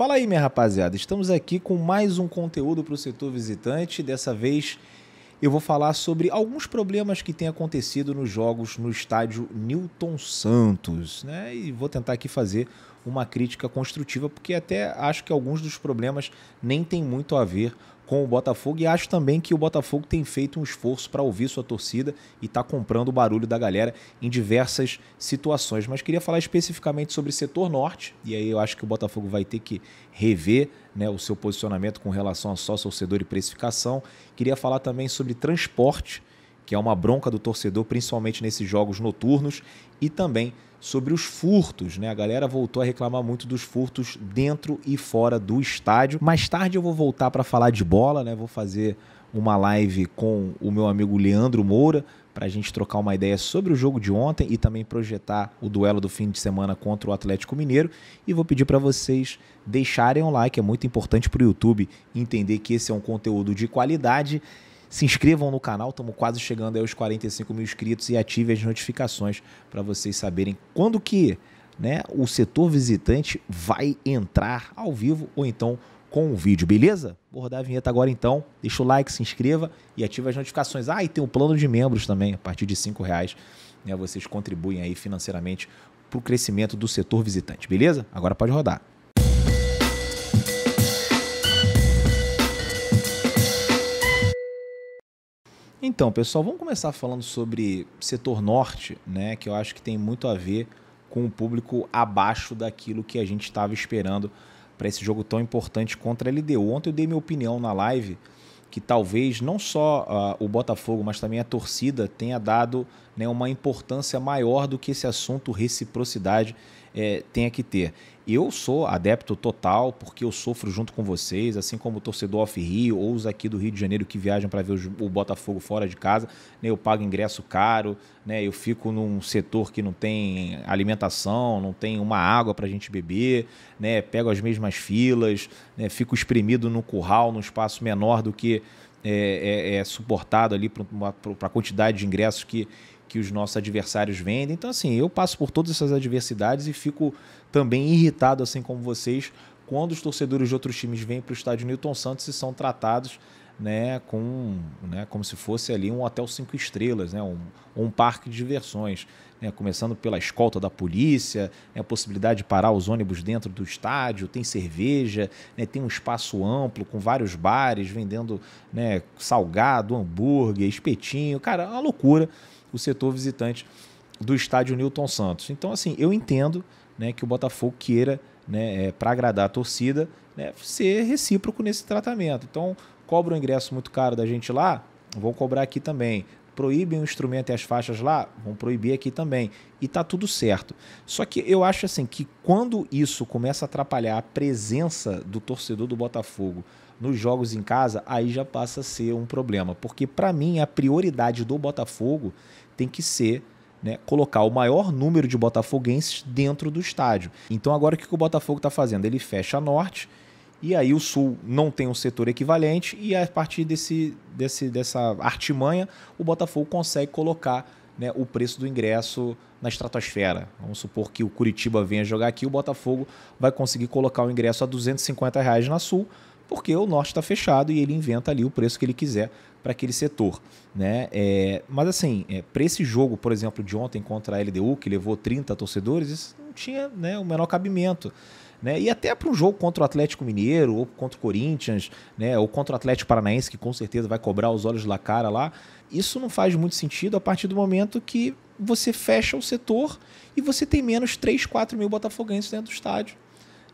Fala aí, minha rapaziada. Estamos aqui com mais um conteúdo para o setor visitante. Dessa vez eu vou falar sobre alguns problemas que têm acontecido nos jogos no estádio Newton Santos, né? E vou tentar aqui fazer uma crítica construtiva, porque até acho que alguns dos problemas nem têm muito a ver com o Botafogo e acho também que o Botafogo tem feito um esforço para ouvir sua torcida e está comprando o barulho da galera em diversas situações. Mas queria falar especificamente sobre setor norte e aí eu acho que o Botafogo vai ter que rever né, o seu posicionamento com relação a sócio, torcedor e precificação. Queria falar também sobre transporte que é uma bronca do torcedor, principalmente nesses jogos noturnos, e também sobre os furtos, né? A galera voltou a reclamar muito dos furtos dentro e fora do estádio. Mais tarde eu vou voltar para falar de bola, né? Vou fazer uma live com o meu amigo Leandro Moura para a gente trocar uma ideia sobre o jogo de ontem e também projetar o duelo do fim de semana contra o Atlético Mineiro. E vou pedir para vocês deixarem um like, é muito importante para o YouTube entender que esse é um conteúdo de qualidade se inscrevam no canal, estamos quase chegando aos 45 mil inscritos e ative as notificações para vocês saberem quando que né, o setor visitante vai entrar ao vivo ou então com o vídeo, beleza? Vou rodar a vinheta agora então. Deixa o like, se inscreva e ative as notificações. Ah, e tem o um plano de membros também, a partir de R$ reais. Né, vocês contribuem aí financeiramente para o crescimento do setor visitante, beleza? Agora pode rodar. Então, pessoal, vamos começar falando sobre setor norte, né? Que eu acho que tem muito a ver com o público abaixo daquilo que a gente estava esperando para esse jogo tão importante contra a LDU. Ontem eu dei minha opinião na live que talvez não só uh, o Botafogo, mas também a torcida tenha dado né, uma importância maior do que esse assunto reciprocidade eh, tenha que ter eu sou adepto total porque eu sofro junto com vocês, assim como o torcedor off-Rio ou os aqui do Rio de Janeiro que viajam para ver o Botafogo fora de casa. Né? Eu pago ingresso caro, né? eu fico num setor que não tem alimentação, não tem uma água para a gente beber, né? pego as mesmas filas, né? fico espremido no curral, num espaço menor do que é, é, é suportado ali para a quantidade de ingressos que, que os nossos adversários vendem. Então, assim, eu passo por todas essas adversidades e fico também irritado, assim como vocês, quando os torcedores de outros times vêm para o estádio Newton Santos e são tratados né, com, né, como se fosse ali um hotel cinco estrelas, né, um, um parque de diversões. Né, começando pela escolta da polícia, né, a possibilidade de parar os ônibus dentro do estádio, tem cerveja, né, tem um espaço amplo com vários bares vendendo né, salgado, hambúrguer, espetinho. Cara, é uma loucura o setor visitante do estádio Newton Santos. Então, assim, eu entendo né, que o Botafogo queira, né, é, para agradar a torcida, né, ser recíproco nesse tratamento. Então, cobra um ingresso muito caro da gente lá, vão cobrar aqui também. Proíbem o instrumento e as faixas lá, vão proibir aqui também. E tá tudo certo. Só que eu acho assim que quando isso começa a atrapalhar a presença do torcedor do Botafogo nos jogos em casa, aí já passa a ser um problema. Porque, para mim, a prioridade do Botafogo tem que ser né, colocar o maior número de botafoguenses dentro do estádio. Então agora o que o Botafogo está fazendo? Ele fecha a norte e aí o sul não tem um setor equivalente e a partir desse, desse dessa artimanha o Botafogo consegue colocar né, o preço do ingresso na estratosfera. Vamos supor que o Curitiba venha jogar aqui, o Botafogo vai conseguir colocar o ingresso a 250 reais na Sul, porque o norte está fechado e ele inventa ali o preço que ele quiser para aquele setor. Né? É, mas assim, é, para esse jogo, por exemplo, de ontem contra a LDU, que levou 30 torcedores, isso não tinha né, o menor cabimento. Né? E até para um jogo contra o Atlético Mineiro, ou contra o Corinthians, né? ou contra o Atlético Paranaense, que com certeza vai cobrar os olhos da cara lá, isso não faz muito sentido a partir do momento que você fecha o setor e você tem menos 3, 4 mil botafoguenses dentro do estádio.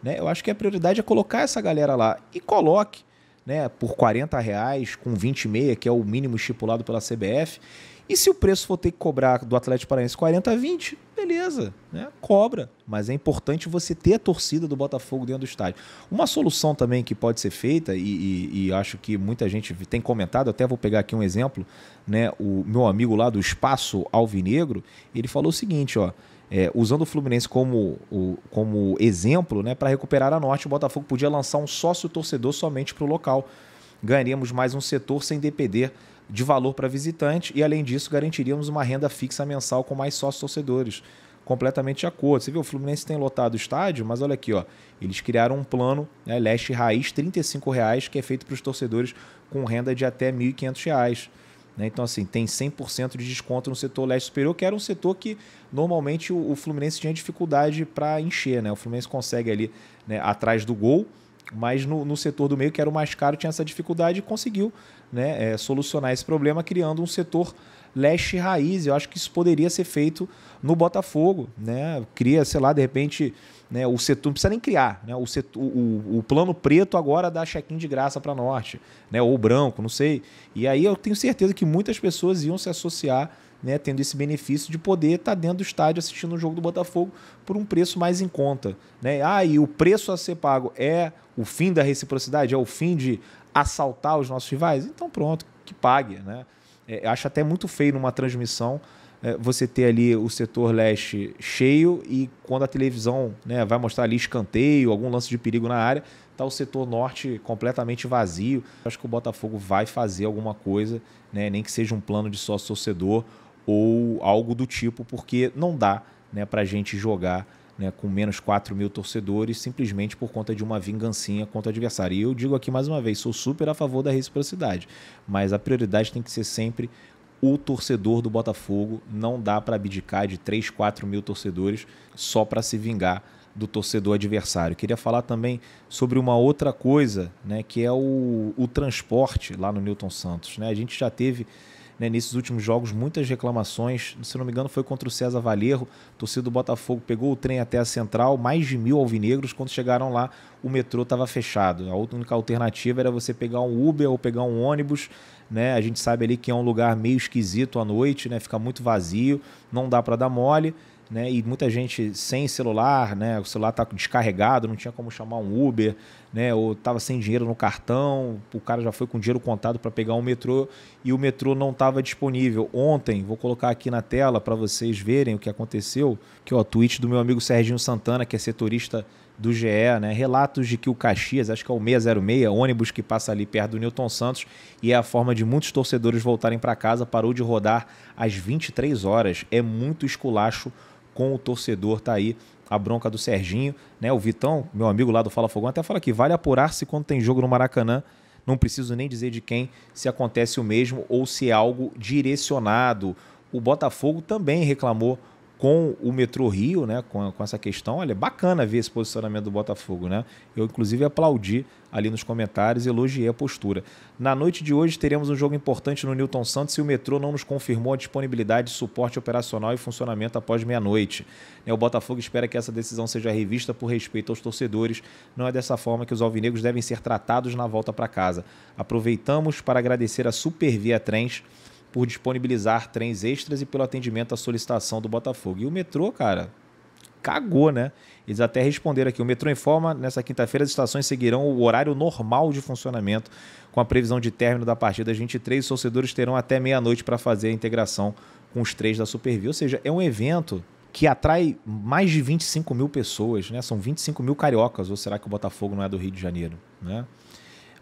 Né? Eu acho que a prioridade é colocar essa galera lá. E coloque, né? Por 40 reais, com 20 meia, que é o mínimo estipulado pela CBF. E se o preço for ter que cobrar do Atlético Paranaense 40 a 20, beleza, né? Cobra. Mas é importante você ter a torcida do Botafogo dentro do estádio. Uma solução também que pode ser feita, e, e, e acho que muita gente tem comentado, até vou pegar aqui um exemplo, né? O meu amigo lá do Espaço Alvinegro, ele falou o seguinte, ó é, usando o Fluminense como, o, como exemplo, né, para recuperar a Norte, o Botafogo podia lançar um sócio torcedor somente para o local. Ganharíamos mais um setor sem depender de valor para visitante e, além disso, garantiríamos uma renda fixa mensal com mais sócios torcedores. Completamente de acordo. Você viu, o Fluminense tem lotado o estádio, mas olha aqui, ó, eles criaram um plano, né, leste raiz, R$ 35,00, que é feito para os torcedores com renda de até R$ 1.500. Né? Então, assim, tem 100% de desconto no setor leste superior, que era um setor que normalmente o, o Fluminense tinha dificuldade para encher. Né? O Fluminense consegue ali né, atrás do gol, mas no, no, setor do meio, que era o mais caro, tinha essa dificuldade e conseguiu né, é, solucionar esse problema criando um setor leste raiz. Eu acho que isso poderia ser feito no Botafogo, né? Cria, sei lá, de repente, né, o setor não precisa nem criar, né? O, setor, o, o plano preto agora dá check-in de graça para norte, né? Ou branco, não sei. E aí eu tenho certeza que muitas pessoas iam se associar, né? Tendo esse benefício de poder estar tá dentro do estádio assistindo o jogo do Botafogo por um preço mais em conta, né? Ah, e o preço a ser pago é o fim da reciprocidade, é o fim de assaltar os nossos rivais. Então pronto, que pague, né? É, acho até muito feio numa transmissão é, você ter ali o setor leste cheio e quando a televisão né, vai mostrar ali escanteio, algum lance de perigo na área, tá o setor norte completamente vazio. Acho que o Botafogo vai fazer alguma coisa, né, nem que seja um plano de sócio-torcedor ou algo do tipo, porque não dá né, para a gente jogar né, com menos 4 mil torcedores, simplesmente por conta de uma vingancinha contra o adversário. E eu digo aqui mais uma vez, sou super a favor da reciprocidade, mas a prioridade tem que ser sempre o torcedor do Botafogo. Não dá para abdicar de 3, 4 mil torcedores só para se vingar do torcedor adversário. Queria falar também sobre uma outra coisa, né, que é o, o transporte lá no Newton Santos. Né? A gente já teve né, nesses últimos jogos, muitas reclamações. Se não me engano, foi contra o César Valerro. A torcida do Botafogo pegou o trem até a central, mais de mil alvinegros. Quando chegaram lá, o metrô estava fechado. A única alternativa era você pegar um Uber ou pegar um ônibus. Né? A gente sabe ali que é um lugar meio esquisito à noite, né? fica muito vazio, não dá para dar mole né? E muita gente sem celular, né? O celular tá descarregado, não tinha como chamar um Uber, né? Ou tava sem dinheiro no cartão, o cara já foi com dinheiro contado para pegar um metrô e o metrô não estava disponível. Ontem, vou colocar aqui na tela para vocês verem o que aconteceu, que é o tweet do meu amigo Serginho Santana, que é setorista do GE, né? Relatos de que o Caxias, acho que é o 606, ônibus que passa ali perto do Newton Santos, e é a forma de muitos torcedores voltarem para casa, parou de rodar às 23 horas. É muito esculacho com o torcedor. Tá aí a bronca do Serginho, né? O Vitão, meu amigo lá do Fala Fogão, até fala que vale apurar-se quando tem jogo no Maracanã. Não preciso nem dizer de quem se acontece o mesmo ou se é algo direcionado. O Botafogo também reclamou com o metrô Rio, né, com, com, essa questão, olha, é bacana ver esse posicionamento do Botafogo, né? Eu inclusive aplaudi ali nos comentários, elogiei a postura. Na noite de hoje teremos um jogo importante no Newton Santos e o metrô não nos confirmou a disponibilidade de suporte operacional e funcionamento após meia-noite. É, o Botafogo espera que essa decisão seja revista por respeito aos torcedores. Não é dessa forma que os alvinegros devem ser tratados na volta para casa. Aproveitamos para agradecer a Supervia Trens por disponibilizar trens extras e pelo atendimento à solicitação do Botafogo. E o metrô, cara, cagou, né? Eles até responderam aqui. O metrô informa, nessa quinta-feira as estações seguirão o horário normal de funcionamento, com a previsão de término da partida às 23. Os torcedores terão até meia-noite para fazer a integração com os três da Superview. Ou seja, é um evento que atrai mais de 25 mil pessoas, né? São 25 mil cariocas, ou será que o Botafogo não é do Rio de Janeiro, né?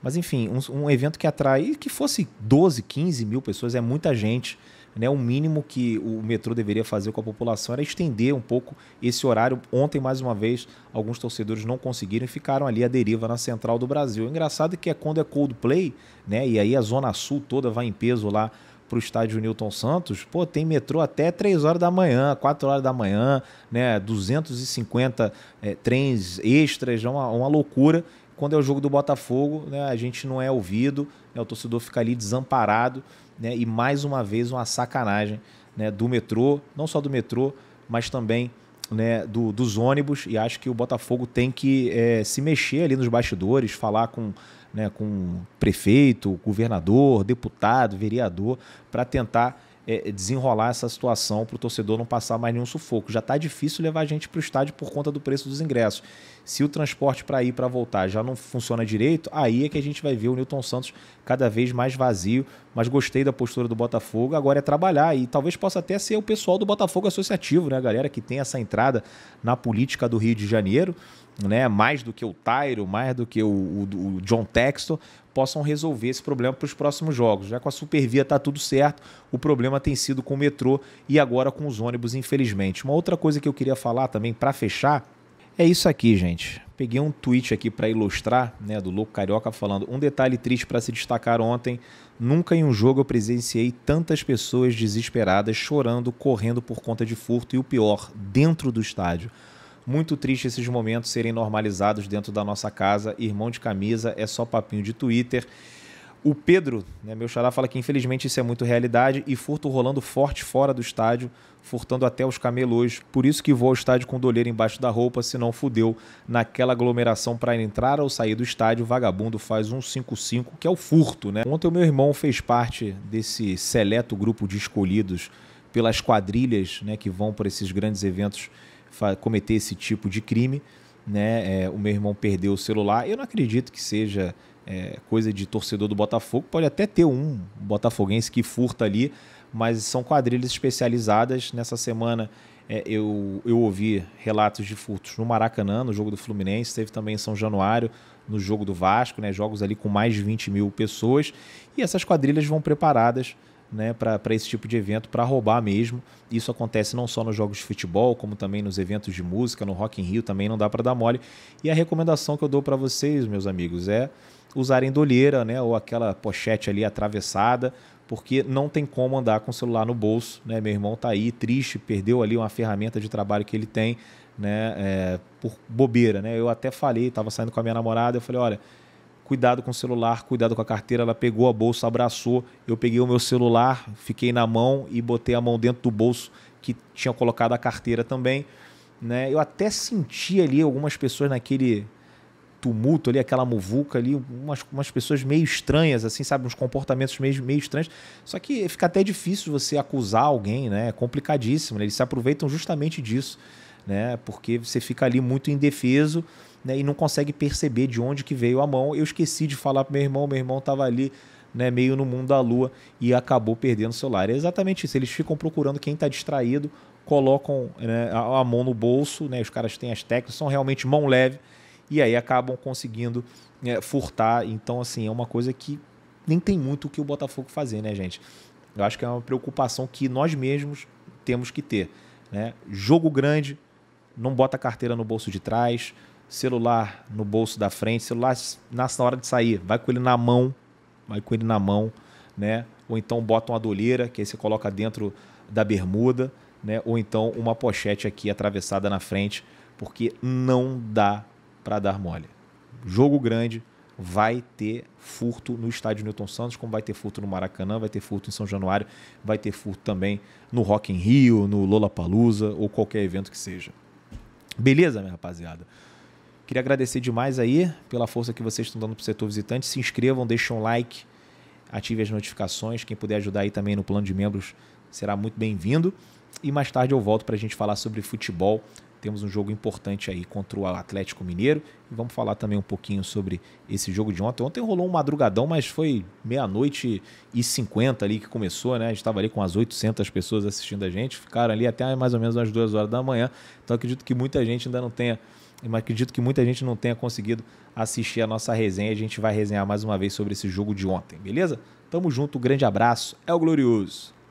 Mas, enfim, um, um evento que atrai, que fosse 12, 15 mil pessoas, é muita gente. Né, o mínimo que o metrô deveria fazer com a população era estender um pouco esse horário. Ontem, mais uma vez, alguns torcedores não conseguiram e ficaram ali à deriva na central do Brasil. O engraçado é que é quando é Coldplay, né? E aí a Zona Sul toda vai em peso lá para o estádio Newton Santos, pô, tem metrô até 3 horas da manhã, 4 horas da manhã, né? 250 é, eh, trens extras, é uma, uma loucura. Quando é o jogo do Botafogo, né, a gente não é ouvido, né, o torcedor fica ali desamparado. Né, e mais uma vez, uma sacanagem né, do metrô, não só do metrô, mas também né, do, dos ônibus. E acho que o Botafogo tem que é, se mexer ali nos bastidores, falar com, né, com prefeito, governador, deputado, vereador, para tentar é, é, desenrolar essa situação para o torcedor não passar mais nenhum sufoco. Já está difícil levar a gente para o estádio por conta do preço dos ingressos. Se o transporte para ir para voltar já não funciona direito, aí é que a gente vai ver o Newton Santos cada vez mais vazio mas gostei da postura do Botafogo. Agora é trabalhar e talvez possa até ser o pessoal do Botafogo Associativo, né, galera que tem essa entrada na política do Rio de Janeiro, né, mais do que o Tairo, mais do que o, o, o John Texton, possam resolver esse problema para os próximos jogos. Já com a Supervia tá tudo certo, o problema tem sido com o metrô e agora com os ônibus, infelizmente. Uma outra coisa que eu queria falar também para fechar é isso aqui, gente. Peguei um tweet aqui para ilustrar, né, do Louco Carioca falando: "Um detalhe triste para se destacar ontem, nunca em um jogo eu presenciei tantas pessoas desesperadas chorando, correndo por conta de furto e o pior, dentro do estádio. Muito triste esses momentos serem normalizados dentro da nossa casa. Irmão de camisa é só papinho de Twitter." O Pedro, né, meu xará, fala que infelizmente isso é muito realidade e furto rolando forte fora do estádio, furtando até os camelôs. Por isso que vou ao estádio com doleira embaixo da roupa, senão fudeu. Naquela aglomeração para entrar ou sair do estádio, vagabundo faz um 5-5, que é o furto, né? Ontem o meu irmão fez parte desse seleto grupo de escolhidos pelas quadrilhas né, que vão para esses grandes eventos cometer esse tipo de crime né? É, o meu irmão perdeu o celular. Eu não acredito que seja é, coisa de torcedor do Botafogo. Pode até ter um botafoguense que furta ali, mas são quadrilhas especializadas. Nessa semana é, eu, eu ouvi relatos de furtos no Maracanã, no jogo do Fluminense, teve também em São Januário, no jogo do Vasco, né? jogos ali com mais de 20 mil pessoas. E essas quadrilhas vão preparadas né, para esse tipo de evento, para roubar mesmo. Isso acontece não só nos jogos de futebol, como também nos eventos de música, no Rock in Rio também não dá para dar mole. E a recomendação que eu dou para vocês, meus amigos, é usarem doleira, né, ou aquela pochete ali atravessada, porque não tem como andar com o celular no bolso, né? Meu irmão está aí triste, perdeu ali uma ferramenta de trabalho que ele tem, né, é, por bobeira, né? Eu até falei, estava saindo com a minha namorada, eu falei, olha, cuidado com o celular, cuidado com a carteira. Ela pegou a bolsa, abraçou. Eu peguei o meu celular, fiquei na mão e botei a mão dentro do bolso que tinha colocado a carteira também. Né? Eu até senti ali algumas pessoas naquele tumulto ali, aquela muvuca ali, umas, umas pessoas meio estranhas, assim, sabe? Uns comportamentos meio, meio estranhos. Só que fica até difícil você acusar alguém, né? É complicadíssimo, né? Eles se aproveitam justamente disso né? Porque você fica ali muito indefeso né? e não consegue perceber de onde que veio a mão. Eu esqueci de falar para meu irmão, meu irmão estava ali né, meio no mundo da lua e acabou perdendo o celular. É exatamente isso, eles ficam procurando quem está distraído, colocam né, a, mão no bolso, né, os caras têm as técnicas, são realmente mão leve e aí acabam conseguindo né, furtar. Então, assim, é uma coisa que nem tem muito o que o Botafogo fazer, né, gente? Eu acho que é uma preocupação que nós mesmos temos que ter. Né? Jogo grande, não bota a carteira no bolso de trás, celular no bolso da frente, celular nasce na hora de sair, vai com ele na mão, vai com ele na mão, né? Ou então bota uma doleira, que aí você coloca dentro da bermuda, né? Ou então uma pochete aqui atravessada na frente, porque não dá para dar mole. Jogo grande, vai ter furto no estádio Newton Santos, como vai ter furto no Maracanã, vai ter furto em São Januário, vai ter furto também no Rock in Rio, no Lollapalooza ou qualquer evento que seja. Beleza, minha rapaziada? Queria agradecer demais aí pela força que vocês estão dando para o setor visitante. Se inscrevam, deixem um like, ative as notificações. Quem puder ajudar aí também no plano de membros será muito bem-vindo. E mais tarde eu volto para a gente falar sobre futebol temos um jogo importante aí contra o Atlético Mineiro. E vamos falar também um pouquinho sobre esse jogo de ontem. Ontem rolou um madrugadão, mas foi meia-noite e cinquenta ali que começou, né? A gente estava ali com as 800 pessoas assistindo a gente. Ficaram ali até mais ou menos umas duas horas da manhã. Então acredito que muita gente ainda não tenha mas acredito que muita gente não tenha conseguido assistir a nossa resenha. A gente vai resenhar mais uma vez sobre esse jogo de ontem, beleza? Tamo junto, grande abraço, é o Glorioso!